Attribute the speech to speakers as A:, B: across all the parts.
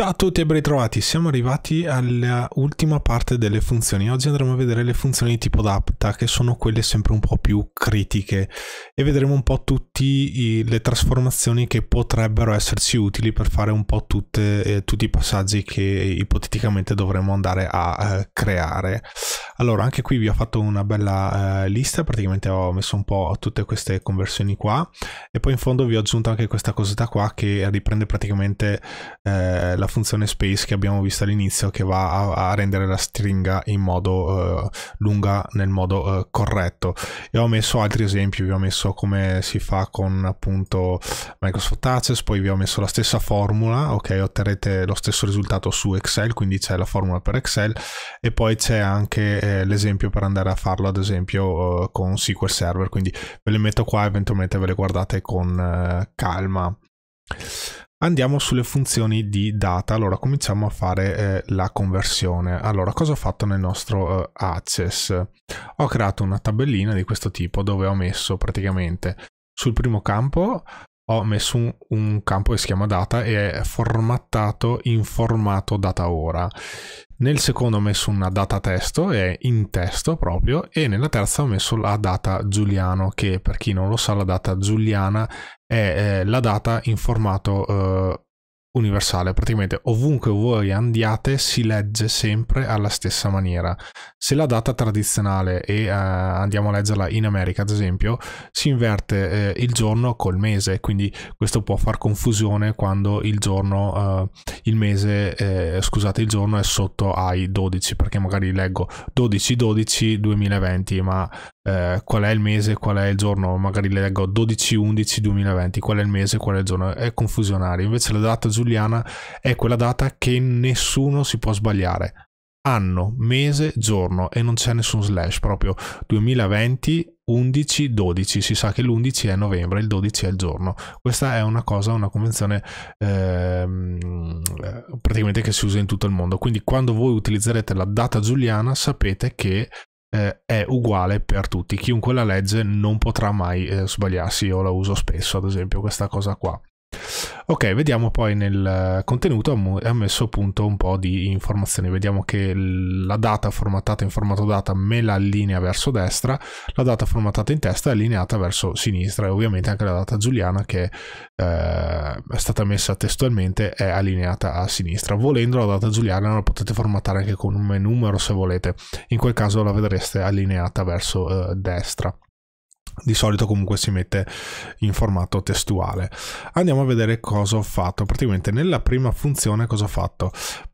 A: Ciao a tutti e ben ritrovati, siamo arrivati all'ultima parte delle funzioni. Oggi andremo a vedere le funzioni di tipo dapta, che sono quelle sempre un po' più critiche, e vedremo un po' tutte le trasformazioni che potrebbero esserci utili per fare un po' tutte, eh, tutti i passaggi che ipoteticamente dovremmo andare a eh, creare. Allora, anche qui vi ho fatto una bella eh, lista, praticamente ho messo un po' tutte queste conversioni qua e poi in fondo vi ho aggiunto anche questa cosetta qua che riprende praticamente eh, la funzione space che abbiamo visto all'inizio che va a, a, rendere la stringa in modo eh, lunga nel modo eh, corretto. E ho messo altri esempi, vi ho messo come si fa con appunto Microsoft Access, poi vi ho messo la stessa formula, ok, otterrete lo stesso risultato su Excel, quindi c'è la formula per Excel e poi c'è anche eh, l'esempio per andare a farlo ad esempio uh, con SQL Server, quindi ve le metto qua, eventualmente ve le guardate con uh, calma. Andiamo sulle funzioni di data, allora cominciamo a fare eh, la conversione. Allora, cosa ho fatto nel nostro eh, access? Ho creato una tabellina di questo tipo dove ho messo praticamente sul primo campo ho messo un, un, campo che si chiama data e è formattato in formato data ora. Nel secondo ho messo una data testo, è in testo proprio, e nella terza ho messo la data Giuliano, che per chi non lo sa la data Giuliana è eh, la data in formato eh, universale, praticamente ovunque voi andiate si legge sempre alla stessa maniera. Se la data tradizionale e eh, andiamo a leggerla in America ad esempio, si inverte eh, il giorno col mese, quindi questo può far confusione quando il giorno, eh, il mese, eh, scusate, il giorno è sotto ai 12, perché magari leggo 12-12-2020, ma eh, qual è il mese, qual è il giorno, magari le leggo 12-11-2020, qual è il mese, qual è il giorno, è confusionario. Invece la data giuliana è quella data che nessuno si può sbagliare. Anno, mese, giorno e non c'è nessun slash, proprio 2020 11, 12, si sa che l'11 è novembre, il 12 è il giorno. Questa è una cosa, una convenzione ehm, eh, praticamente che si usa in tutto il mondo. Quindi quando voi utilizzerete la data giuliana sapete che eh, è uguale per tutti. Chiunque la legge non potrà mai eh, sbagliarsi. Io la uso spesso, ad esempio, questa cosa qua. Ok, vediamo poi nel eh, contenuto, ha messo appunto un po' di informazioni, vediamo che la data formattata in formato data me la allinea verso destra, la data formattata in testa è allineata verso sinistra e ovviamente anche la data giuliana che eh, è stata messa testualmente è allineata a sinistra. Volendo la data giuliana la potete formattare anche con un numero se volete, in quel caso la vedreste allineata verso eh, destra di solito comunque si mette in formato testuale. Andiamo a vedere cosa ho fatto. Praticamente nella prima funzione cosa ho fatto?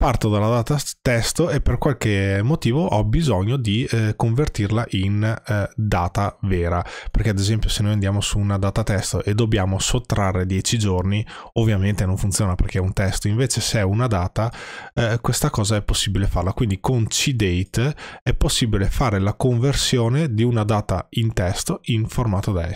A: parto dalla data testo e per qualche motivo ho bisogno di eh, convertirla in eh, data vera, perché ad esempio se noi andiamo su una data testo e dobbiamo sottrarre 10 giorni, ovviamente non funziona perché è un testo, invece se è una data eh, questa cosa è possibile farla, quindi con cdate è possibile fare la conversione di una data in testo in formato, de-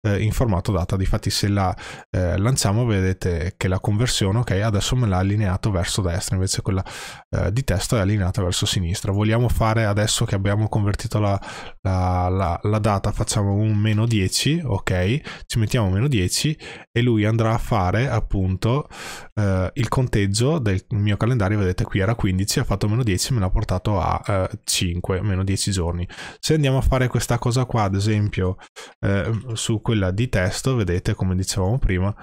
A: eh, in formato data, difatti se la eh, lanciamo vedete che la conversione, ok, adesso me l'ha allineato verso destra invece invece quella eh, di testa è allineata verso sinistra. Vogliamo fare adesso che abbiamo convertito la, la, la, la data, facciamo un meno 10, ok? Ci mettiamo meno 10 e lui andrà a fare appunto eh, il conteggio del mio calendario, vedete qui era 15, ha fatto meno 10 me l'ha portato a eh, 5, meno 10 giorni. Se andiamo a fare questa cosa qua, ad esempio, eh, su quella di testo, vedete come dicevamo prima,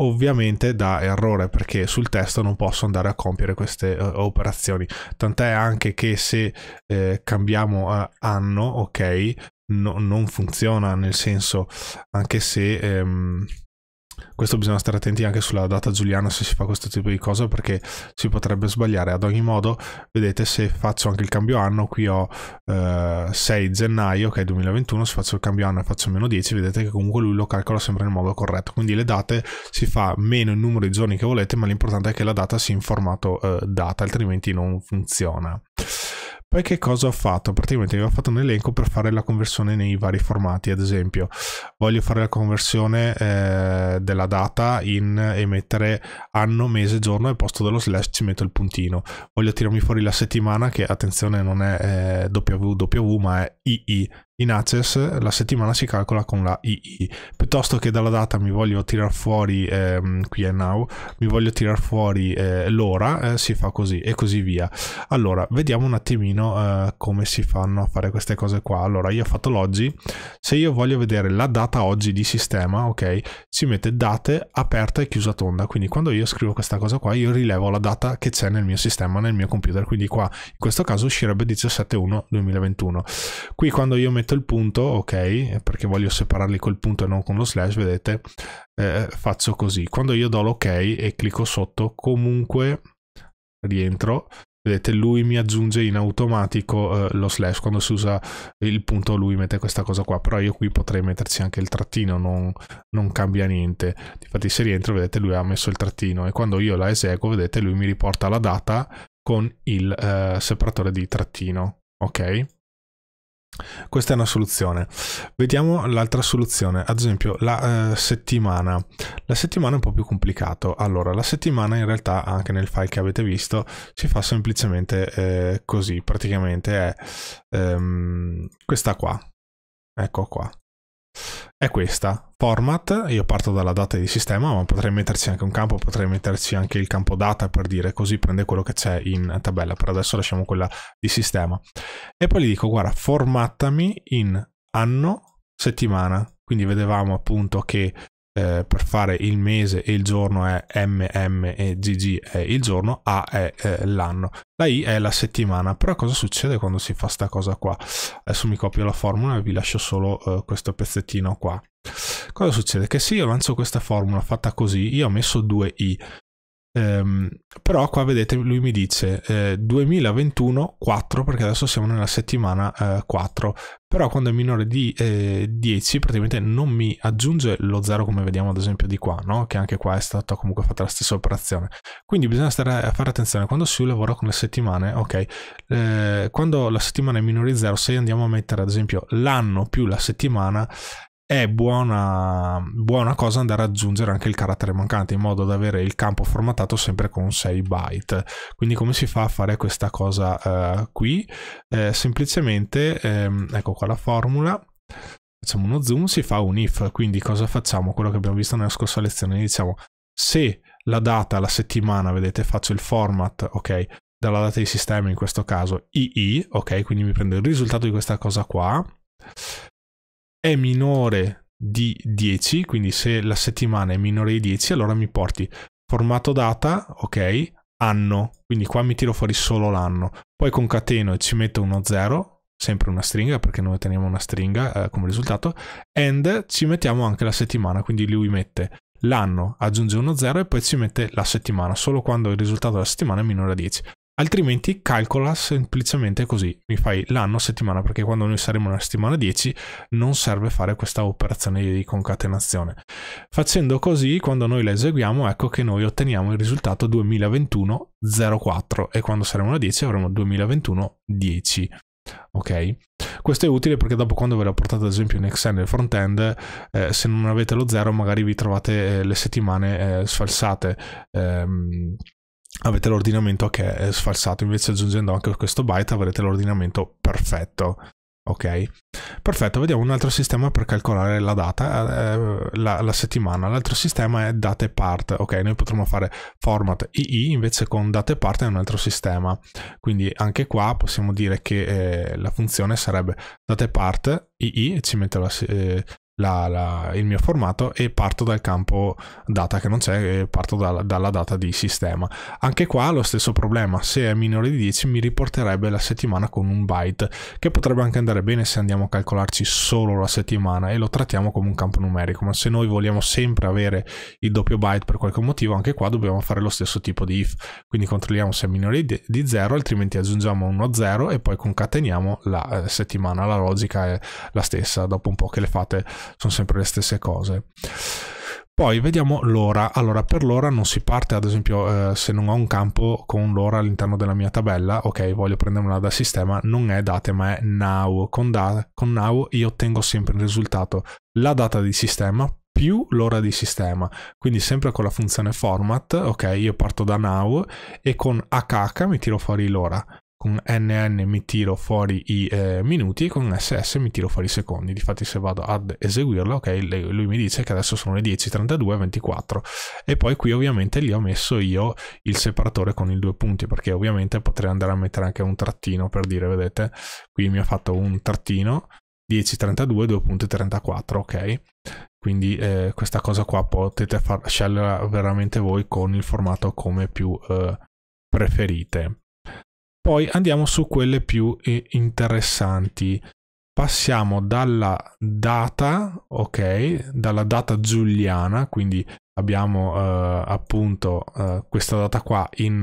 A: ovviamente da errore perché sul testo non posso andare a compiere queste uh, operazioni tant'è anche che se eh, cambiamo a anno ok no, non funziona nel senso anche se ehm, questo bisogna stare attenti anche sulla data giuliana se si fa questo tipo di cosa perché si potrebbe sbagliare. Ad ogni modo, vedete se faccio anche il cambio anno, qui ho eh, 6 gennaio, ok 2021, se faccio il cambio anno e faccio meno 10, vedete che comunque lui lo calcola sempre nel modo corretto. Quindi le date si fa meno il numero di giorni che volete, ma l'importante è che la data sia in formato eh, data, altrimenti non funziona. Poi che cosa ho fatto? Praticamente avevo fatto un elenco per fare la conversione nei vari formati, ad esempio voglio fare la conversione eh, della data in e mettere anno, mese, giorno e posto dello slash ci metto il puntino. Voglio tirarmi fuori la settimana che attenzione non è eh, WW ma è II, in Access la settimana si calcola con la II. Piuttosto che dalla data mi voglio tirar fuori ehm, qui è now, mi voglio tirar fuori eh, l'ora, eh, si fa così e così via. Allora, vediamo un attimino eh, come si fanno a fare queste cose qua. Allora, io ho fatto l'oggi, se io voglio vedere la data oggi di sistema, ok, si mette date aperta e chiusa tonda. Quindi quando io scrivo questa cosa qua, io rilevo la data che c'è nel mio sistema, nel mio computer. Quindi qua, in questo caso uscirebbe 17.1.2021. Qui quando io metto metto il punto, ok, perché voglio separarli col punto e non con lo slash, vedete, eh, faccio così. Quando io do l'ok e clicco sotto, comunque rientro, vedete, lui mi aggiunge in automatico eh, lo slash. Quando si usa il punto lui mette questa cosa qua, però io qui potrei metterci anche il trattino, non, non cambia niente. Infatti se rientro, vedete, lui ha messo il trattino e quando io la eseguo, vedete, lui mi riporta la data con il eh, separatore di trattino, ok? Questa è una soluzione. Vediamo l'altra soluzione, ad esempio la eh, settimana. La settimana è un po' più complicato. Allora, la settimana in realtà anche nel file che avete visto si fa semplicemente eh, così, praticamente è ehm, questa qua. Ecco qua è questa, format, io parto dalla data di sistema, ma potrei metterci anche un campo, potrei metterci anche il campo data per dire così prende quello che c'è in tabella, per adesso lasciamo quella di sistema. E poi gli dico guarda, formattami in anno, settimana. Quindi vedevamo appunto che eh, per fare il mese e il giorno è MM e GG è il giorno, A è eh, l'anno. La I è la settimana, però cosa succede quando si fa questa cosa qua? Adesso mi copio la formula e vi lascio solo eh, questo pezzettino qua. Cosa succede? Che se io lancio questa formula fatta così, io ho messo due i Um, però qua vedete lui mi dice eh, 2021 4 perché adesso siamo nella settimana eh, 4 però quando è minore di eh, 10 praticamente non mi aggiunge lo 0 come vediamo ad esempio di qua no? che anche qua è stata comunque fatta la stessa operazione quindi bisogna stare a fare attenzione quando si lavora con le settimane ok eh, quando la settimana è minore di 0 se andiamo a mettere ad esempio l'anno più la settimana è buona, buona, cosa andare ad aggiungere anche il carattere mancante in modo da avere il campo formattato sempre con 6 byte. Quindi come si fa a fare questa cosa uh, qui? Eh, semplicemente, ehm, ecco qua la formula, facciamo uno zoom, si fa un if, quindi cosa facciamo? Quello che abbiamo visto nella scorsa lezione, diciamo se la data, la settimana, vedete faccio il format, ok, dalla data di sistema in questo caso II, ok, quindi mi prendo il risultato di questa cosa qua, è minore di 10, quindi se la settimana è minore di 10, allora mi porti formato data, ok, anno, quindi qua mi tiro fuori solo l'anno, poi concateno e ci metto uno 0, sempre una stringa perché noi teniamo una stringa eh, come risultato, and ci mettiamo anche la settimana, quindi lui mette l'anno, aggiunge uno 0 e poi ci mette la settimana, solo quando il risultato della settimana è minore a 10. Altrimenti calcola semplicemente così, mi fai l'anno settimana perché quando noi saremo nella settimana 10 non serve fare questa operazione di concatenazione. Facendo così quando noi la eseguiamo ecco che noi otteniamo il risultato 2021-04 e quando saremo alla 10 avremo 2021-10. Ok? Questo è utile perché dopo quando ve l'ho portato ad esempio in Excel nel front-end, eh, se non avete lo 0 magari vi trovate eh, le settimane eh, sfalsate. Ehm, avete l'ordinamento che è sfalsato, invece aggiungendo anche questo byte avrete l'ordinamento perfetto. Ok, perfetto, vediamo un altro sistema per calcolare la data, eh, la, la, settimana. L'altro sistema è date part, ok, noi potremmo fare format II invece con date part è un altro sistema. Quindi anche qua possiamo dire che eh, la funzione sarebbe date part II e ci metto la, eh, la, la, il mio formato e parto dal campo data che non c'è, parto da, dalla data di sistema. Anche qua lo stesso problema, se è minore di 10 mi riporterebbe la settimana con un byte, che potrebbe anche andare bene se andiamo a calcolarci solo la settimana e lo trattiamo come un campo numerico, ma se noi vogliamo sempre avere il doppio byte per qualche motivo, anche qua dobbiamo fare lo stesso tipo di if, quindi controlliamo se è minore di 0, altrimenti aggiungiamo uno 0 e poi concateniamo la eh, settimana, la logica è la stessa, dopo un po' che le fate sono sempre le stesse cose. Poi vediamo l'ora. Allora, per l'ora non si parte, ad esempio, eh, se non ho un campo con l'ora all'interno della mia tabella, ok, voglio prendermela da sistema, non è date ma è now. Con, da, con now io ottengo sempre il risultato la data di sistema più l'ora di sistema. Quindi sempre con la funzione format, ok, io parto da now e con HH mi tiro fuori l'ora con NN mi tiro fuori i eh, minuti e con SS mi tiro fuori i secondi. Difatti se vado ad eseguirlo, ok, lui mi dice che adesso sono le 10.32.24 E poi qui ovviamente gli ho messo io il separatore con i due punti, perché ovviamente potrei andare a mettere anche un trattino per dire, vedete, qui mi ha fatto un trattino, 10.32, 2.34, ok? Quindi eh, questa cosa qua potete far, sceglierla veramente voi con il formato come più eh, preferite. Poi andiamo su quelle più eh, interessanti. Passiamo dalla data, ok, dalla data giuliana, quindi abbiamo eh, appunto eh, questa data qua in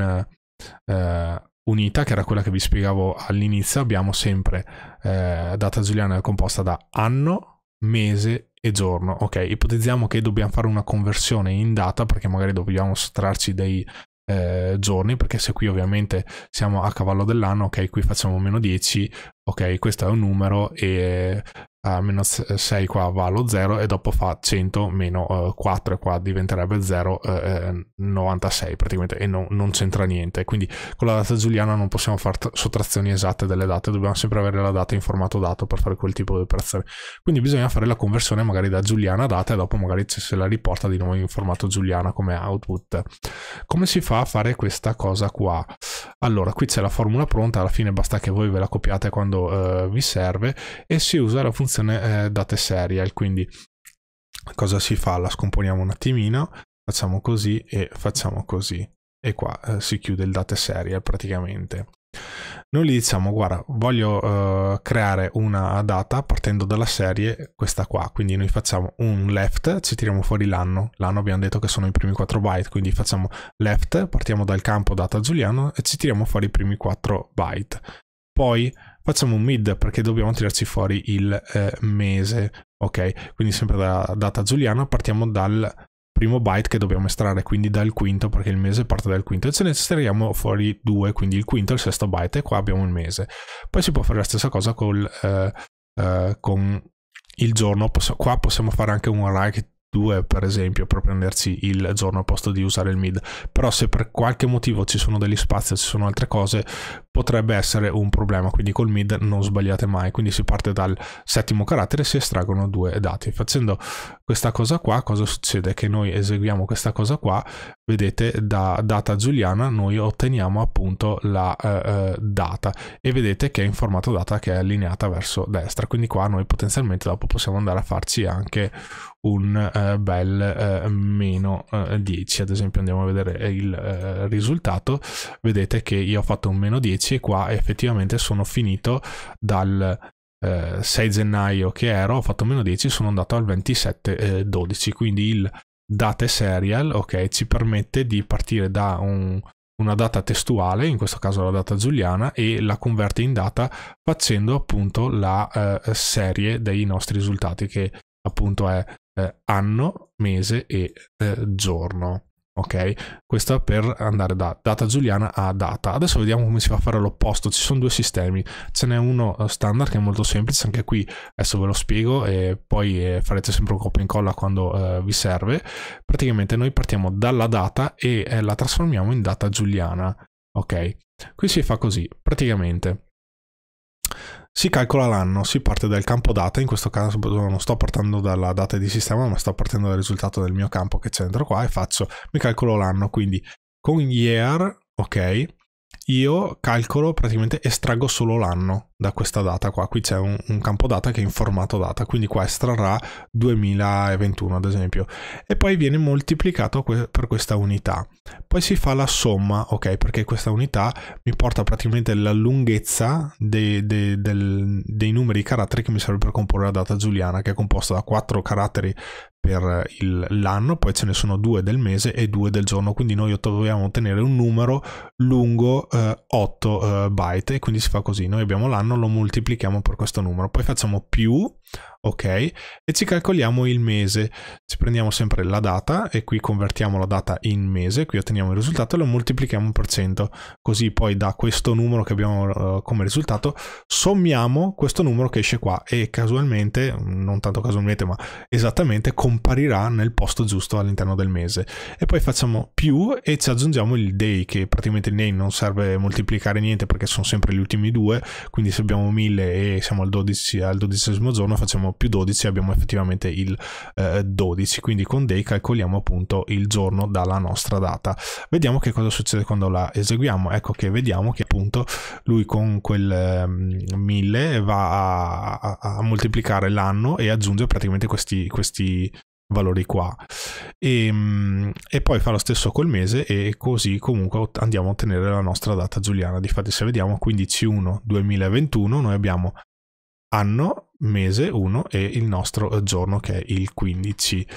A: eh, unita, che era quella che vi spiegavo all'inizio, abbiamo sempre eh, data giuliana composta da anno, mese e giorno, ok? Ipotizziamo che dobbiamo fare una conversione in data perché magari dobbiamo sottrarci dei eh, giorni, perché se qui ovviamente siamo a cavallo dell'anno, ok, qui facciamo meno 10, ok, questo è un numero e a meno 6 qua va allo 0 e dopo fa 100 meno 4 eh, e qua diventerebbe 0 eh, 96 eh, praticamente e no, non c'entra niente quindi con la data giuliana non possiamo fare sottrazioni esatte delle date dobbiamo sempre avere la data in formato dato per fare quel tipo di operazione quindi bisogna fare la conversione magari da giuliana a data e dopo magari se la riporta di nuovo in formato giuliana come output come si fa a fare questa cosa qua allora qui c'è la formula pronta alla fine basta che voi ve la copiate quando eh, vi serve e si usa la funzione collezione eh, date serial, quindi cosa si fa? La scomponiamo un attimino, facciamo così e facciamo così e qua eh, si chiude il date serial praticamente. Noi gli diciamo guarda voglio eh, creare una data partendo dalla serie questa qua, quindi noi facciamo un left, ci tiriamo fuori l'anno, l'anno abbiamo detto che sono i primi 4 byte, quindi facciamo left, partiamo dal campo data Giuliano e ci tiriamo fuori i primi 4 byte. Poi facciamo un mid perché dobbiamo tirarci fuori il eh, mese, ok? Quindi sempre dalla data giuliana partiamo dal primo byte che dobbiamo estrarre, quindi dal quinto, perché il mese parte dal quinto, e ce ne estraiamo fuori due, quindi il quinto e il sesto byte, e qua abbiamo il mese. Poi si può fare la stessa cosa col, eh, eh, con il giorno, qua possiamo fare anche un array che 2 per esempio per prendersi il giorno al posto di usare il mid però se per qualche motivo ci sono degli spazi o ci sono altre cose potrebbe essere un problema quindi col mid non sbagliate mai quindi si parte dal settimo carattere e si estraggono due dati facendo questa cosa qua cosa succede che noi eseguiamo questa cosa qua vedete da data giuliana noi otteniamo appunto la eh, eh data e vedete che è in formato data che è allineata verso destra quindi qua noi potenzialmente dopo possiamo andare a farci anche un eh, bel eh, meno 10. Eh, Ad esempio andiamo a vedere eh, il eh, risultato, vedete che io ho fatto un meno 10 e qua effettivamente sono finito dal 6 gennaio che ero, ho fatto meno 10, sono andato al 27-12, quindi il date serial, ok, ci permette di partire da un, una data testuale, in questo caso la data giuliana, e la converte in data facendo appunto la eh, serie dei nostri risultati che appunto è eh, anno, mese e eh, giorno. Ok, questo per andare da data giuliana a data. Adesso vediamo come si fa a fare l'opposto. Ci sono due sistemi. Ce n'è uno eh, standard che è molto semplice, anche qui adesso ve lo spiego e poi eh, farete sempre un copia e incolla quando eh, vi serve. Praticamente noi partiamo dalla data e eh, la trasformiamo in data giuliana. Ok, qui si fa così. Praticamente si calcola l'anno, si parte dal campo data, in questo caso boh, non sto partendo dalla data di sistema, ma sto partendo dal risultato del mio campo che c'entro qua e faccio, mi calcolo l'anno, quindi con year, ok, io calcolo praticamente estraggo solo l'anno da questa data qua. Qui c'è un, un, campo data che è in formato data, quindi qua estrarrà 2021 ad esempio. E poi viene moltiplicato que per questa unità. Poi si fa la somma, ok, perché questa unità mi porta praticamente la lunghezza dei, dei, del, dei numeri di caratteri che mi serve per comporre la data giuliana, che è composta da quattro caratteri per il, l'anno, poi ce ne sono due del mese e due del giorno, quindi noi dobbiamo ottenere un numero lungo eh, 8 eh, byte e quindi si fa così, noi abbiamo l'anno, lo moltiplichiamo per questo numero, poi facciamo più ok e ci calcoliamo il mese ci prendiamo sempre la data e qui convertiamo la data in mese qui otteniamo il risultato e lo moltiplichiamo per cento così poi da questo numero che abbiamo eh, come risultato sommiamo questo numero che esce qua e casualmente non tanto casualmente ma esattamente comparirà nel posto giusto all'interno del mese e poi facciamo più e ci aggiungiamo il day che praticamente il name non serve moltiplicare niente perché sono sempre gli ultimi due quindi se abbiamo 1000 e siamo al, 12, al dodicesimo giorno facciamo più 12 abbiamo effettivamente il eh, 12, quindi con day calcoliamo appunto il giorno dalla nostra data. Vediamo che cosa succede quando la eseguiamo, ecco che vediamo che appunto lui con quel eh, 1000 va a, a, a moltiplicare l'anno e aggiunge praticamente questi, questi valori qua e, ehm, e, poi fa lo stesso col mese e così comunque andiamo a ottenere la nostra data giuliana difatti se vediamo 15 1 2021 noi abbiamo anno mese 1 e il nostro giorno che è il 15.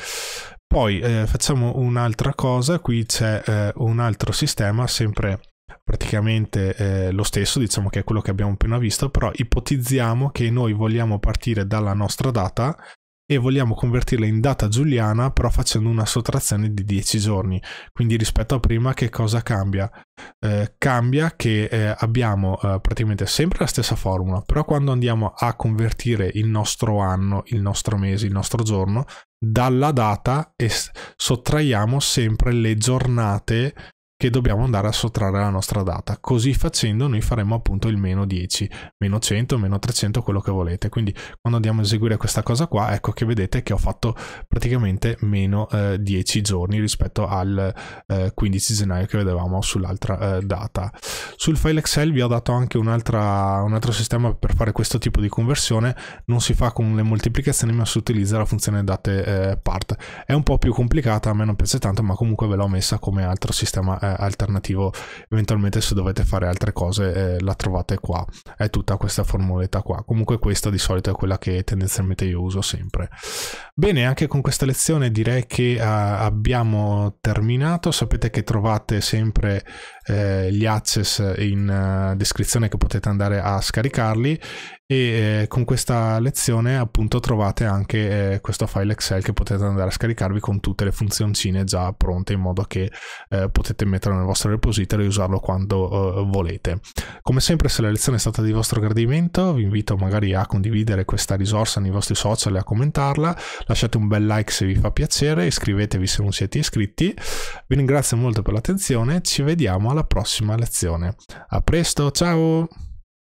A: Poi eh, facciamo un'altra cosa, qui c'è eh, un altro sistema, sempre praticamente eh, lo stesso, diciamo che è quello che abbiamo appena visto, però ipotizziamo che noi vogliamo partire dalla nostra data e vogliamo convertirla in data giuliana però facendo una sottrazione di 10 giorni. Quindi rispetto a prima che cosa cambia? Eh, cambia che eh, abbiamo eh, praticamente sempre la stessa formula, però quando andiamo a convertire il nostro anno, il nostro mese, il nostro giorno, dalla data e sottraiamo sempre le giornate che dobbiamo andare a sottrarre la nostra data. Così facendo noi faremo appunto il meno 10, meno 100, meno 300, quello che volete. Quindi quando andiamo a eseguire questa cosa qua, ecco che vedete che ho fatto praticamente meno eh, 10 giorni rispetto al eh, 15 gennaio che vedevamo sull'altra eh, data. Sul file Excel vi ho dato anche un, un altro sistema per fare questo tipo di conversione, non si fa con le moltiplicazioni ma si utilizza la funzione date eh, part. È un po' più complicata, a me non piace tanto, ma comunque ve l'ho messa come altro sistema eh, eh, alternativo eventualmente se dovete fare altre cose eh, la trovate qua è tutta questa formuletta qua comunque questa di solito è quella che tendenzialmente io uso sempre bene anche con questa lezione direi che eh, abbiamo terminato sapete che trovate sempre gli access in descrizione che potete andare a scaricarli e con questa lezione appunto trovate anche questo file Excel che potete andare a scaricarvi con tutte le funzioncine già pronte in modo che potete mettere metterlo nel vostro repository e usarlo quando uh, volete. Come sempre se la lezione è stata di vostro gradimento vi invito magari a condividere questa risorsa nei vostri social e a commentarla, lasciate un bel like se vi fa piacere, iscrivetevi se non siete iscritti, vi ringrazio molto per l'attenzione, ci vediamo alla prossima lezione. A presto, ciao!